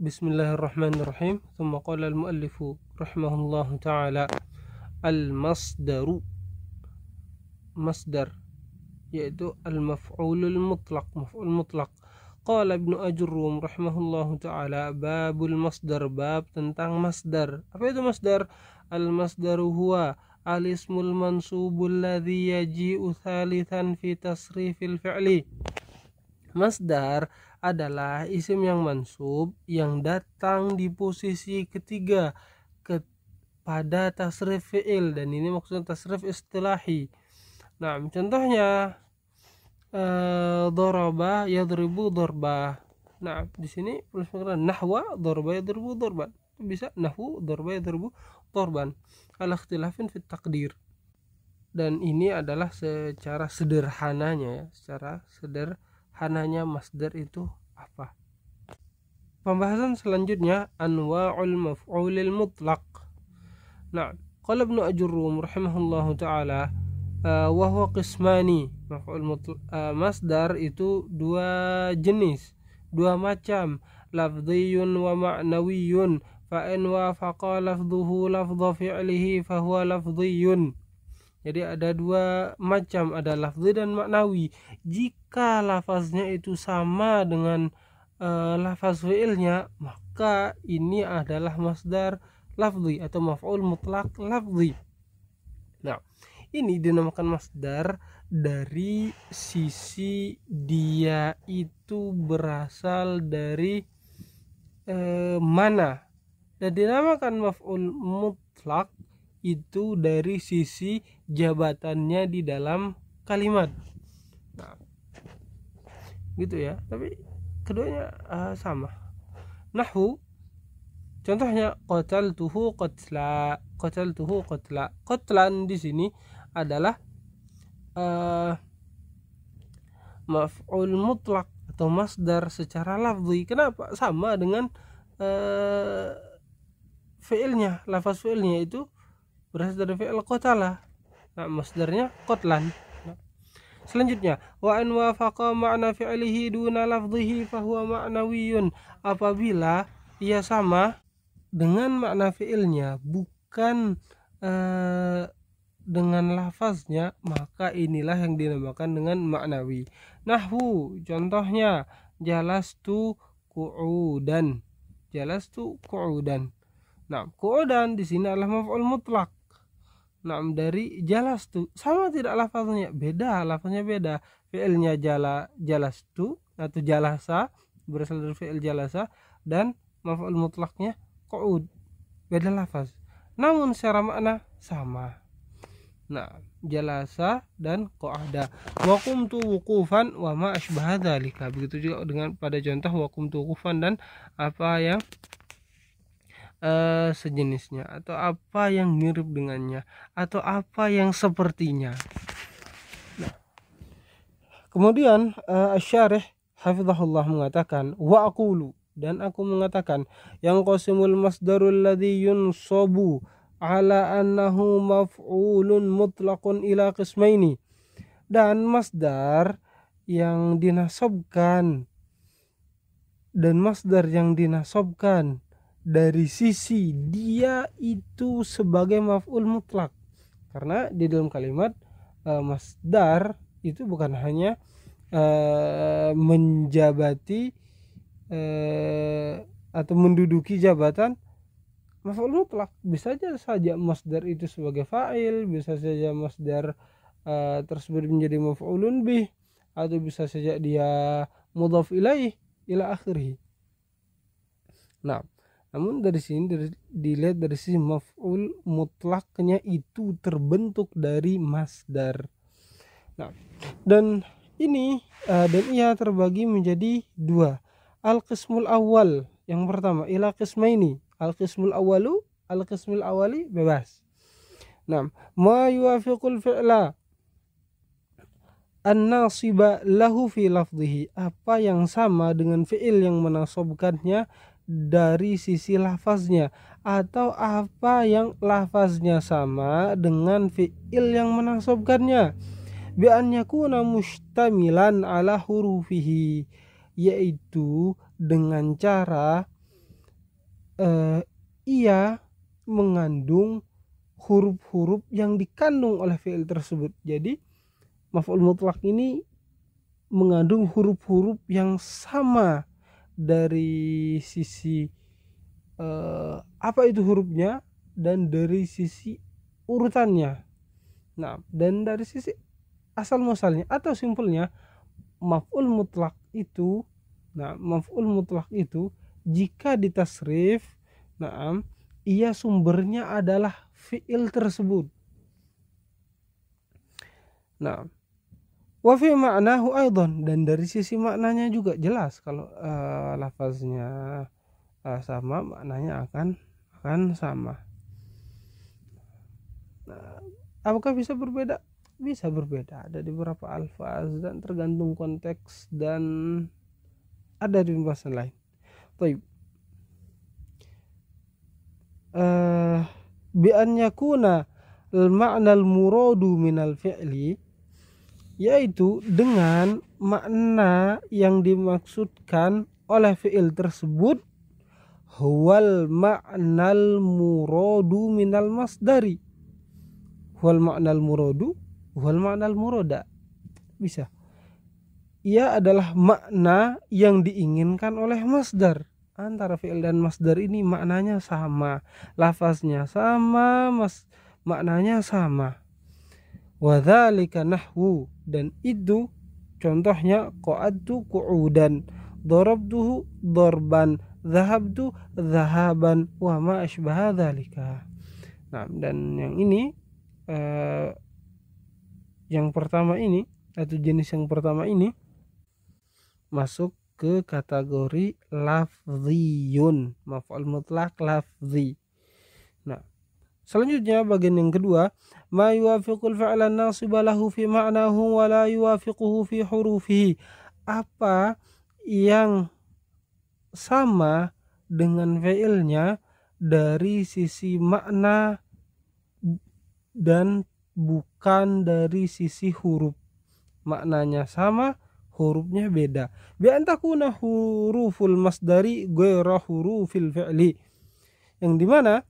بسم الله الرحمن الرحيم ثم قال المؤلف رحمه الله تعالى المصدر مصدر يأتي المفعول المطلق مفعول مطلق قال ابن أجروم رحمه الله تعالى باب المصدر باب tentang مصدر apa itu مصدر المصدر هو الاسم المنصوب الذي يجيء ثالثا في تصريف الفعل مصدر adalah isim yang mansub yang datang di posisi ketiga kepada pada tasrif fi'il dan ini maksudnya tasrif istilahi. Nah, contohnya eh ya yadribu dorba. Nah, di sini penulis nahwa dorba yadribu dorban. Bisa nahwu dorba yadribu dorban. Ala ikhtilafin fit takdir dan ini adalah secara sederhananya ya secara sederhana hananya masdar itu apa pembahasan selanjutnya anwa'ul maf'ulil mutlaq nah qala ibnu ajurrum rahimahullahu taala uh, e, wahwa qismani maf'ul e, masdar itu dua jenis dua macam lafdhiyun wa ma'nawiyun fa in wafaqa lafdhuhu lafdha fi'lihi fa huwa jadi ada dua macam, ada lafzi dan maknawi. Jika lafaznya itu sama dengan e, lafaz fi'ilnya, maka ini adalah masdar lafzi atau maf'ul mutlak lafzi. Nah, ini dinamakan masdar dari sisi dia itu berasal dari e, mana. Dan dinamakan maf'ul mutlak itu dari sisi jabatannya di dalam kalimat nah, gitu ya tapi keduanya uh, sama Nahu contohnya tuhu qatla tuhu qatla qatlan di sini adalah uh, maf'ul mutlak atau masdar secara lafzi kenapa sama dengan uh, fiilnya lafaz fiilnya itu berasal dari fi'il qatala nah, masdarnya qatlan nah. selanjutnya wa an wafaqa ma'na fi'lihi duna lafdhihi huwa ma'nawiyyun. apabila ia sama dengan makna fi'ilnya bukan eh, dengan lafaznya maka inilah yang dinamakan dengan maknawi nahwu contohnya jelas tu ku'udan jelas tu ku'udan nah ku'udan di sini adalah maf'ul mutlak Nah, dari jalas tu sama tidak lafaznya beda lafaznya beda fiilnya jala jalas tu atau jalasa berasal dari fiil jalasa dan maf'ul mutlaknya qaud beda lafaz namun secara makna sama nah jalasa dan qaada wa qumtu wuqufan wa ma asbaha dzalika begitu juga dengan pada contoh wa qumtu wuqufan dan apa yang Eh, sejenisnya atau apa yang mirip dengannya atau apa yang sepertinya nah. kemudian uh, asyarih hafizahullah mengatakan wa aqulu dan aku mengatakan yang qasimul masdarul ladhi yunsabu ala annahu maf'ulun mutlaqun ila qismaini dan masdar yang dinasobkan dan masdar yang dinasobkan dari sisi dia itu sebagai maf'ul mutlak karena di dalam kalimat uh, masdar itu bukan hanya uh, menjabati uh, atau menduduki jabatan maf'ul mutlak bisa saja saja masdar itu sebagai fa'il bisa saja masdar uh, tersebut menjadi maf'ulun bih atau bisa saja dia mudhaf ilaih ila akhirih nah namun dari sini dari, dilihat dari sisi maf'ul mutlaknya itu terbentuk dari masdar. Nah, dan ini uh, dan ia terbagi menjadi dua. Al-qismul awal yang pertama ila qismaini. Al-qismul awalu, al-qismul awali bebas. Nah, ma yuafiqul fi'la an-nasiba lahu fi lafdhihi apa yang sama dengan fi'il yang menasobkannya dari sisi lafaznya atau apa yang lafaznya sama dengan fi'il yang menasobkannya biannya kuna mustamilan ala hurufihi yaitu dengan cara uh, ia mengandung huruf-huruf yang dikandung oleh fi'il tersebut jadi maf'ul mutlak ini mengandung huruf-huruf yang sama dari sisi uh, apa itu hurufnya dan dari sisi urutannya. Nah, dan dari sisi asal muasalnya atau simpelnya maf'ul mutlak itu nah maf'ul mutlak itu jika ditasrif nah ia sumbernya adalah fi'il tersebut. Nah, Wafi maknahu aidon dan dari sisi maknanya juga jelas kalau uh, lafaznya uh, sama maknanya akan akan sama. Nah, apakah bisa berbeda? Bisa berbeda. Ada di beberapa alfaz dan tergantung konteks dan ada di pembahasan lain. Baik. Uh, eh, bi an yakuna al ma'na al muradu min al fi'li yaitu dengan makna yang dimaksudkan oleh fiil tersebut huwal ma'nal muradu minal masdari huwal ma'nal muradu huwal ma'nal murada bisa ia adalah makna yang diinginkan oleh masdar antara fi'il dan masdar ini maknanya sama lafaznya sama mas maknanya sama wadzalika nahwu dan itu contohnya qa'adtu qu'udan darabtuhu darban zahabtu zahaban wa ma asbaha dzalika nah dan yang ini eh, yang pertama ini atau jenis yang pertama ini masuk ke kategori lafziyun maf'ul mutlak lafzi nah selanjutnya bagian yang kedua ما يوافق الفعل الناصب له في معناه ولا يوافقه في حروفه apa yang sama dengan fi'ilnya dari sisi makna dan bukan dari sisi huruf maknanya sama hurufnya beda antakuna huruful masdari ghairu hurufil fi'li yang dimana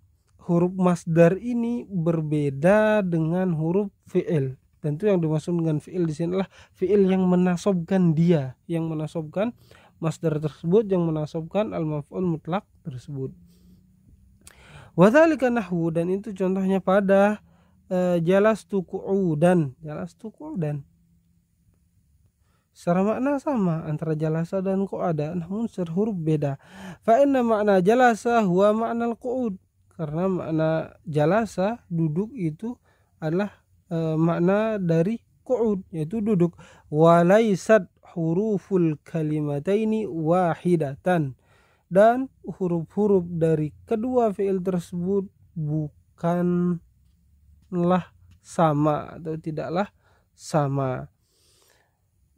huruf masdar ini berbeda dengan huruf fi'il Tentu yang dimaksud dengan fi'il di sini adalah fi'il yang menasobkan dia yang menasobkan masdar tersebut yang menasobkan al maf'ul mutlak tersebut Wadzalika nahwu dan itu contohnya pada uh, eh, jalas dan jalas dan secara makna sama antara jalasa dan ku'ada namun secara huruf beda fa inna makna jalasa huwa makna al-qu'ud karena makna jalasa duduk itu adalah e, makna dari ku'ud yaitu duduk walaisat huruful kalimataini wahidatan dan huruf-huruf dari kedua fiil tersebut bukanlah sama atau tidaklah sama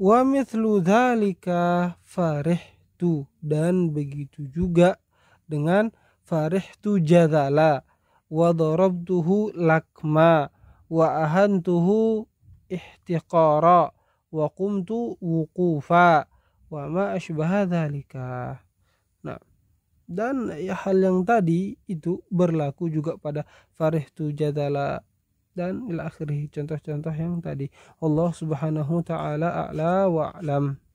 wa mithlu dhalika farihtu dan begitu juga dengan farihtu jadala wa darabtuhu lakma wa ahantuhu ihtiqara wa qumtu wuqufa wa ma asbaha dhalika Nah, dan ya hal yang tadi itu berlaku juga pada farihtu jadala dan ila akhirih contoh-contoh yang tadi. Allah Subhanahu taala a'la wa a'lam.